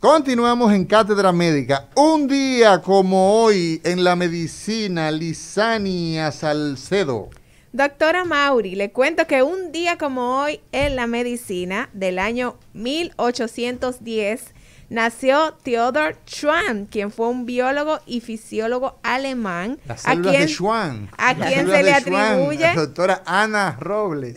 Continuamos en Cátedra Médica. Un día como hoy en la medicina, Lisania Salcedo. Doctora Mauri, le cuento que un día como hoy en la medicina del año 1810 nació Theodor Schwann, quien fue un biólogo y fisiólogo alemán. Las a de Schwann. A se le atribuye. doctora Ana Robles.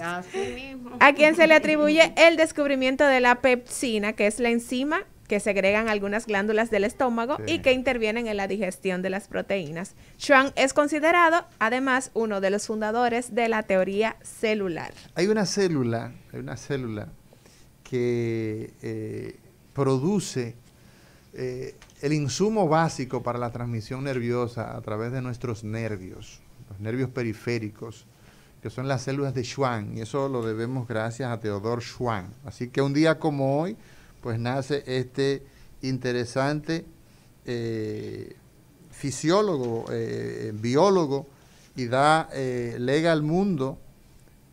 Mismo. A quien se le atribuye el descubrimiento de la pepsina, que es la enzima que segregan algunas glándulas del estómago y que intervienen en la digestión de las proteínas. Schwann es considerado, además, uno de los fundadores de la teoría celular. Hay una célula, hay una célula que eh, produce eh, el insumo básico para la transmisión nerviosa a través de nuestros nervios, los nervios periféricos, que son las células de Schwann, y eso lo debemos gracias a Teodor Schwann. Así que un día como hoy, pues nace este interesante eh, fisiólogo, eh, eh, biólogo, y da, lega al mundo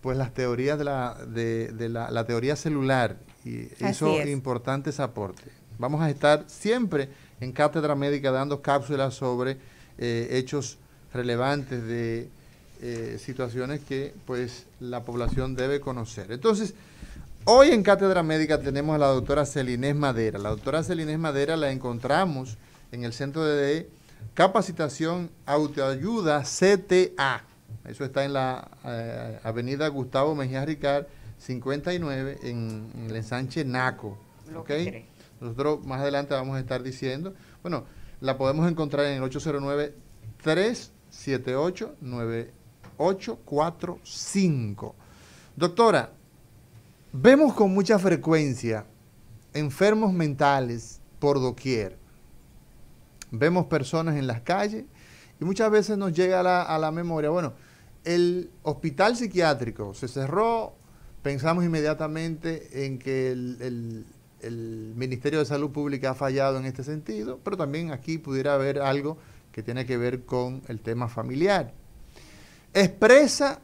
pues las teorías de la, teoría celular y eso hizo importantes aportes. Vamos a estar siempre en Cátedra Médica dando cápsulas sobre hechos relevantes de situaciones que pues la población debe conocer. Entonces, Hoy en Cátedra Médica tenemos a la doctora Celinés Madera. La doctora Celinés Madera la encontramos en el Centro de Capacitación Autoayuda CTA. Eso está en la eh, avenida Gustavo Mejía Ricard, 59, en, el ensanche Naco. ¿okay? Nosotros más adelante vamos a estar diciendo. Bueno, la podemos encontrar en el 809-378-9845. Doctora, Vemos con mucha frecuencia enfermos mentales por doquier. Vemos personas en las calles y muchas veces nos llega a la, memoria, bueno, el hospital psiquiátrico se cerró, pensamos inmediatamente en que el, Ministerio de Salud Pública ha fallado en este sentido, pero también aquí pudiera haber algo que tiene que ver con el tema familiar. Expresa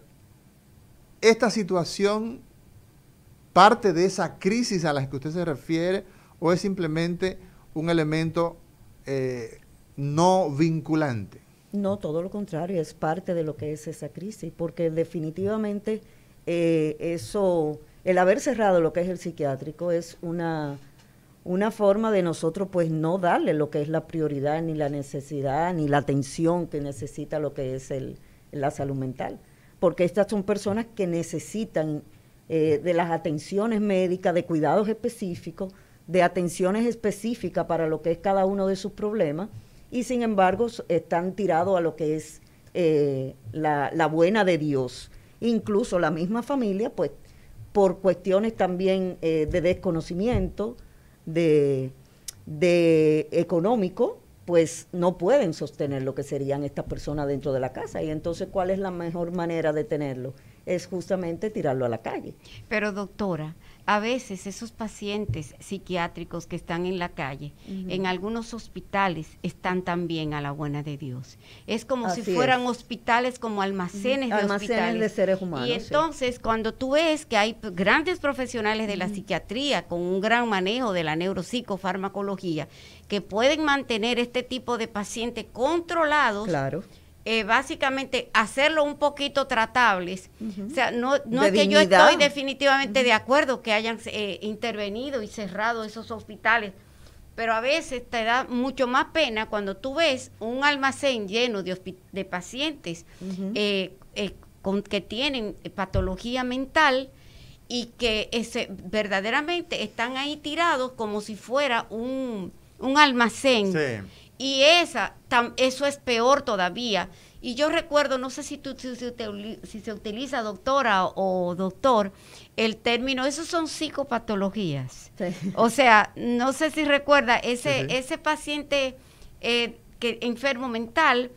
esta situación parte de esa crisis a la que usted se refiere o es simplemente un elemento eh, no vinculante? No, todo lo contrario, es parte de lo que es esa crisis, porque definitivamente eh, eso, el haber cerrado lo que es el psiquiátrico es una, una forma de nosotros pues no darle lo que es la prioridad, ni la necesidad, ni la atención que necesita lo que es el, la salud mental, porque estas son personas que necesitan eh, de las atenciones médicas, de cuidados específicos, de atenciones específicas para lo que es cada uno de sus problemas y sin embargo están tirados a lo que es eh, la, buena de Dios. Incluso la misma familia, pues por cuestiones también eh, de desconocimiento, de, de económico, pues no pueden sostener lo que serían estas personas dentro de la casa. Y entonces, ¿cuál es la mejor manera de tenerlo? es justamente tirarlo a la calle. Pero doctora, a veces esos pacientes psiquiátricos que están en la calle, en algunos hospitales, están también a la buena de Dios. Es como si fueran hospitales como almacenes de de seres humanos. Y entonces, cuando tú ves que hay grandes profesionales de la psiquiatría con un gran manejo de la neuropsicofarmacología que pueden mantener este tipo de pacientes controlados. Claro eh, básicamente hacerlo un poquito tratables. O sea, no, no es que yo estoy definitivamente de acuerdo que hayan eh, intervenido y cerrado esos hospitales, pero a veces te da mucho más pena cuando tú ves un almacén lleno de, pacientes eh, con, que tienen patología mental y que ese, verdaderamente están ahí tirados como si fuera un, un almacén. Sí y esa, eso es peor todavía. Y yo recuerdo, no sé si, tú, si, se utiliza doctora o doctor, el término, esos son psicopatologías. O sea, no sé si recuerda, ese, ese paciente eh, que, enfermo mental,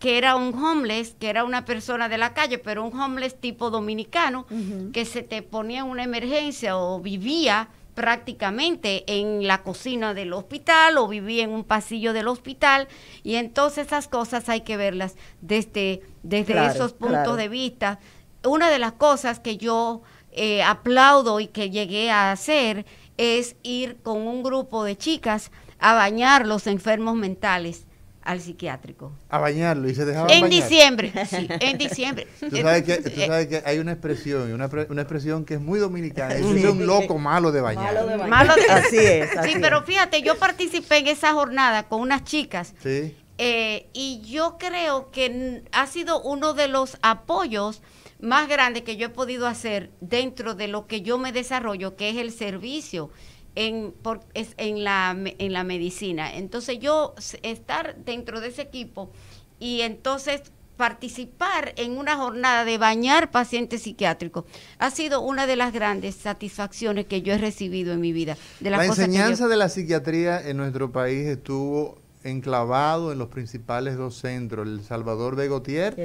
que era un homeless, que era una persona de la calle, pero un homeless tipo dominicano, que se te ponía en una emergencia o vivía prácticamente en la cocina del hospital o viví en un pasillo del hospital y entonces esas cosas hay que verlas desde, desde esos puntos de vista. Una de las cosas que yo eh, aplaudo y que llegué a hacer es ir con un grupo de chicas a bañar los enfermos mentales al psiquiátrico. A bañarlo y se dejaba En diciembre, sí, en diciembre. Tú sabes que, eh, hay una expresión, una, expresión que es muy dominicana, es un loco malo de bañar. Malo de bañar. Así es. sí, pero fíjate, yo participé en esa jornada con unas chicas. Eh, y yo creo que ha sido uno de los apoyos más grandes que yo he podido hacer dentro de lo que yo me desarrollo, que es el servicio en, es en, la, en la medicina. Entonces yo estar dentro de ese equipo y entonces participar en una jornada de bañar pacientes psiquiátricos ha sido una de las grandes satisfacciones que yo he recibido en mi vida. De la enseñanza de la psiquiatría en nuestro país estuvo enclavado en los principales dos centros, el Salvador de Gautier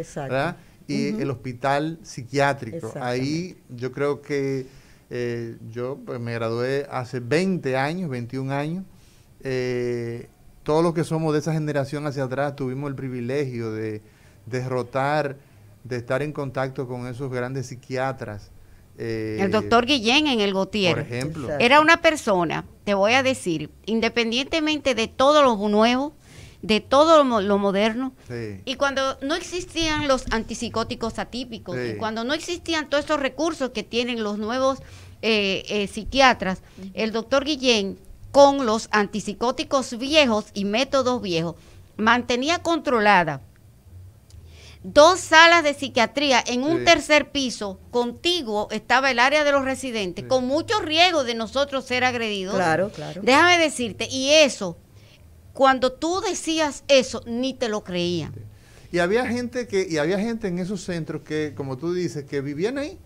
y el Hospital Psiquiátrico. Ahí yo creo que eh, yo pues, me gradué hace 20 años, 21 años. Eh, todos los que somos de esa generación hacia atrás tuvimos el privilegio de derrotar, de estar en contacto con esos grandes psiquiatras. Eh, el doctor Guillén en el Gotier. Por ejemplo. Era una persona, te voy a decir, independientemente de todo lo nuevo, de todo lo, moderno. Sí. Y cuando no existían los antipsicóticos atípicos, y cuando no existían todos esos recursos que tienen los nuevos eh, eh, psiquiatras, el doctor Guillén, con los antipsicóticos viejos y métodos viejos, mantenía controlada dos salas de psiquiatría en un tercer piso, contiguo estaba el área de los residentes, con mucho riesgo de nosotros ser agredidos. Claro, claro. Déjame decirte, y eso, cuando tú decías eso, ni te lo creían. Y había gente que, y había gente en esos centros que, como tú dices, que vivían ahí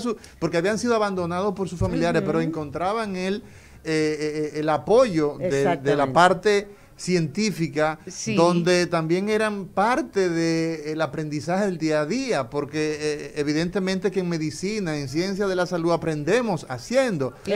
su, porque habían sido abandonados por sus familiares, pero encontraban él eh, eh, eh, el apoyo de la parte científica, donde también eran parte del eh, aprendizaje del día a día, porque eh, evidentemente que en medicina, en ciencia de la salud, aprendemos haciendo. Y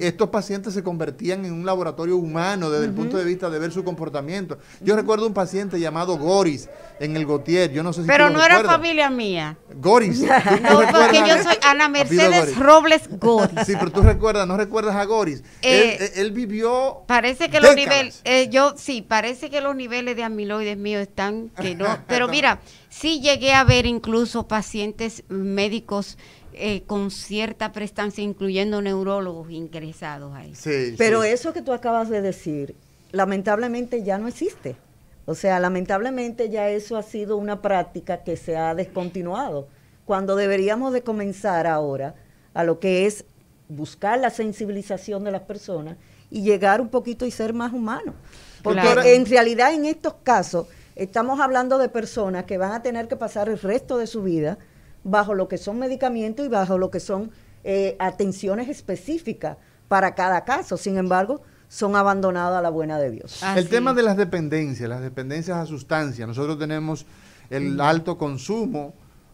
estos pacientes se convertían en un laboratorio humano desde el punto de vista de ver su comportamiento. Yo recuerdo un paciente llamado Goris en el Gautier, yo no sé si... Pero no era familia mía. Goris. no, porque yo soy Ana Mercedes Robles Goris. Sí, pero tú recuerdas, no recuerdas a Goris. Eh, él, vivió... Parece que lo niveles... yo sí, parece que los niveles de amiloides míos están que no. Pero mira, sí llegué a ver incluso pacientes médicos eh, con cierta prestancia, incluyendo neurólogos ingresados ahí. Pero eso que tú acabas de decir, lamentablemente ya no existe. O sea, lamentablemente ya eso ha sido una práctica que se ha descontinuado, cuando deberíamos de comenzar ahora a lo que es buscar la sensibilización de las personas y llegar un poquito y ser más humanos. Porque en realidad en estos casos estamos hablando de personas que van a tener que pasar el resto de su vida bajo lo que son medicamentos y bajo lo que son eh, atenciones específicas para cada caso. Sin embargo, son abandonados a la buena de Dios. Ah, el tema de las dependencias, las dependencias a sustancias. Nosotros tenemos el alto consumo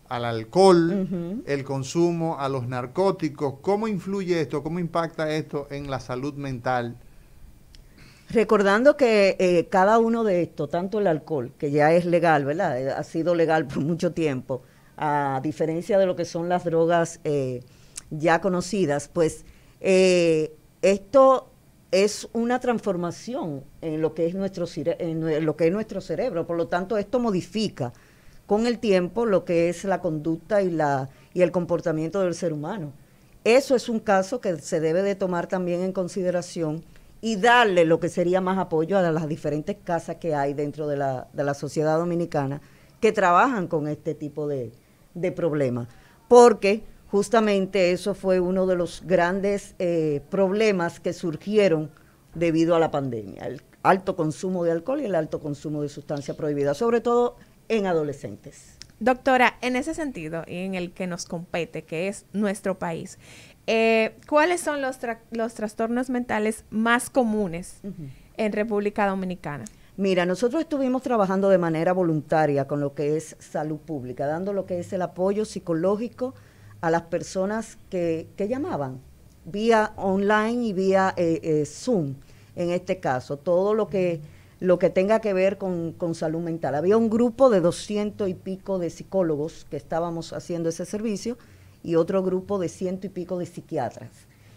al alcohol, el consumo a los narcóticos. ¿Cómo influye esto? ¿Cómo impacta esto en la salud mental Recordando que eh, cada uno de estos, tanto el alcohol, que ya es legal, ¿verdad? Eh, ha sido legal por mucho tiempo, a diferencia de lo que son las drogas eh, ya conocidas, pues esto es una transformación en lo que es nuestro en lo que es nuestro cerebro, por lo tanto esto modifica con el tiempo lo que es la conducta y la y el comportamiento del ser humano. Eso es un caso que se debe de tomar también en consideración y darle lo que sería más apoyo a las diferentes casas que hay dentro de la, de la sociedad dominicana que trabajan con este tipo de, problemas. Porque justamente eso fue uno de los grandes eh, problemas que surgieron debido a la pandemia, el alto consumo de alcohol y el alto consumo de sustancias prohibidas, sobre todo en adolescentes. Doctora, en ese sentido y en el que nos compete, que es nuestro país, eh, ¿cuáles son los, los, trastornos mentales más comunes en República Dominicana? Mira, nosotros estuvimos trabajando de manera voluntaria con lo que es salud pública, dando lo que es el apoyo psicológico a las personas que, que llamaban, vía online y vía eh, eh, Zoom, en este caso, todo lo que lo que tenga que ver con, salud mental. Había un grupo de doscientos y pico de psicólogos que estábamos haciendo ese servicio y otro grupo de ciento y pico de psiquiatras.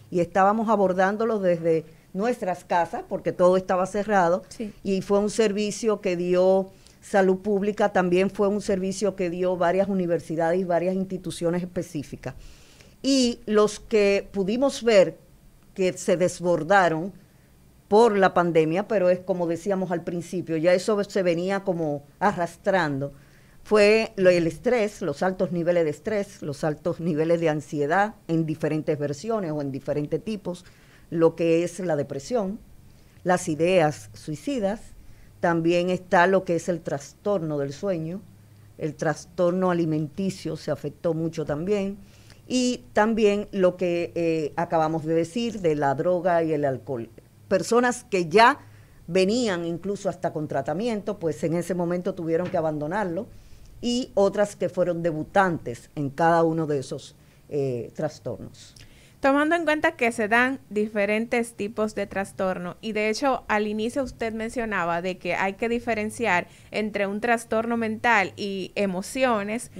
Y estábamos abordándolo desde nuestras casas porque todo estaba cerrado y fue un servicio que dio salud pública, también fue un servicio que dio varias universidades y varias instituciones específicas. Y los que pudimos ver que se desbordaron, por la pandemia, pero es como decíamos al principio, ya eso se venía como arrastrando. Fue el estrés, los altos niveles de estrés, los altos niveles de ansiedad en diferentes versiones o en diferentes tipos, lo que es la depresión, las ideas suicidas, también está lo que es el trastorno del sueño, el trastorno alimenticio se afectó mucho también, y también lo que eh, acabamos de decir de la droga y el alcohol personas que ya venían incluso hasta con tratamiento, pues en ese momento tuvieron que abandonarlo, y otras que fueron debutantes en cada uno de esos eh, trastornos. Tomando en cuenta que se dan diferentes tipos de trastorno y de hecho al inicio usted mencionaba de que hay que diferenciar entre un trastorno mental y emociones,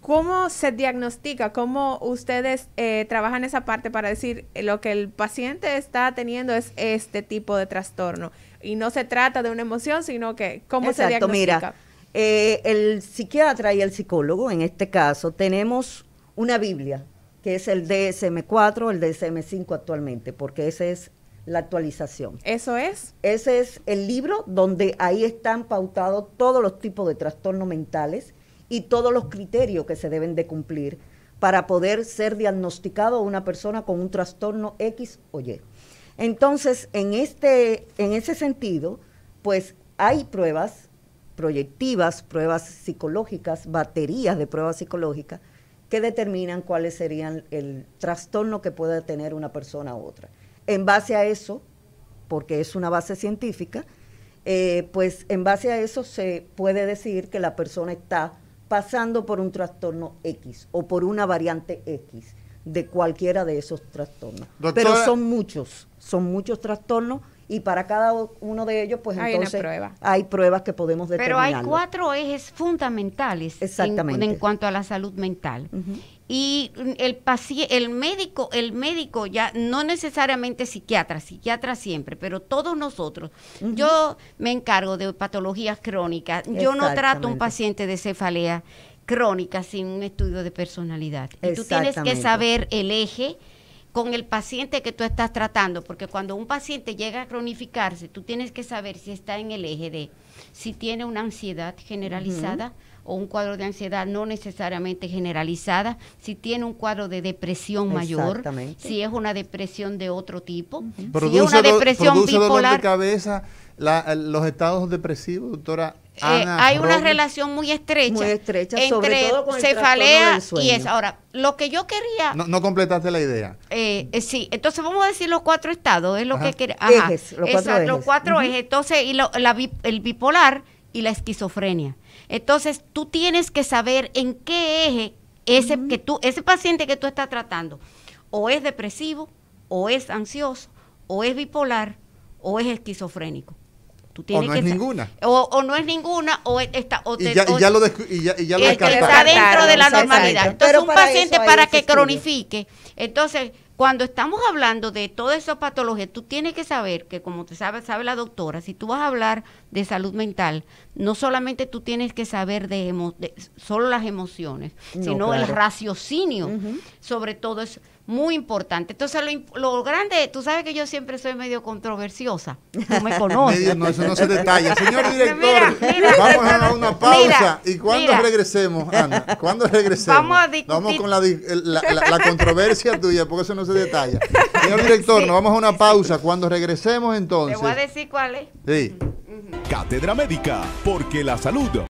¿cómo se diagnostica? ¿Cómo ustedes eh, trabajan esa parte para decir eh, lo que el paciente está teniendo es este tipo de trastorno? Y no se trata de una emoción, sino que cómo se diagnostica. Mira, eh, el psiquiatra y el psicólogo en este caso tenemos una Biblia que es el DSM4, el DSM5 actualmente, porque esa es la actualización. ¿Eso es? Ese es el libro donde ahí están pautados todos los tipos de trastornos mentales y todos los criterios que se deben de cumplir para poder ser diagnosticado una persona con un trastorno X o Y. Entonces, en, este, en ese sentido, pues hay pruebas proyectivas, pruebas psicológicas, baterías de pruebas psicológicas, que determinan cuáles serían el trastorno que pueda tener una persona u otra. En base a eso, porque es una base científica, eh, pues en base a eso se puede decir que la persona está pasando por un trastorno X o por una variante X de cualquiera de esos trastornos. Pero son muchos, son muchos trastornos y para cada uno de ellos, pues entonces hay pruebas que podemos determinar. Pero hay cuatro ejes fundamentales Exactamente. En, cuanto a la salud mental. Y el paciente, el médico, el médico ya, no necesariamente psiquiatra, psiquiatra siempre, pero todos nosotros. Yo me encargo de patologías crónicas. Yo no trato un paciente de cefalea crónica sin un estudio de personalidad. Y tú tienes que saber el eje con el paciente que tú estás tratando, porque cuando un paciente llega a cronificarse, tú tienes que saber si está en el eje de, si tiene una ansiedad generalizada, o un cuadro de ansiedad no necesariamente generalizada, si tiene un cuadro de depresión mayor, si es una depresión de otro tipo, si es una depresión bipolar. de cabeza, la, los estados depresivos, doctora. Eh, hay una relación muy estrecha, estrecha entre cefalea y eso. ahora lo que yo quería no, no completaste la idea eh, eh sí entonces vamos a decir los cuatro estados es lo que quería los cuatro, es entonces y el bipolar y la esquizofrenia entonces, tú tienes que saber en qué eje ese, que tú, ese paciente que tú estás tratando o es depresivo, o es ansioso, o es bipolar, o es esquizofrénico. o no es ninguna. O, no es ninguna, o está. está dentro de la normalidad. Entonces, un paciente para que cronifique, entonces cuando estamos hablando de todas esas patologías, tú tienes que saber que, como te sabe, sabe la doctora, si tú vas a hablar de salud mental, no solamente tú tienes que saber de, solo las emociones, sino el raciocinio sobre todo eso muy importante. Entonces, lo, lo, grande, tú sabes que yo siempre soy medio controversiosa. Tú me conoces. no, eso no se detalla. Señor director, vamos a una pausa. ¿Y cuando regresemos, Ana? ¿Cuándo regresemos? Vamos con la, controversia tuya, porque eso no se detalla. Señor director, nos vamos a una pausa. Cuando regresemos, entonces. Te voy a decir cuál es. Sí. Cátedra Médica, porque la salud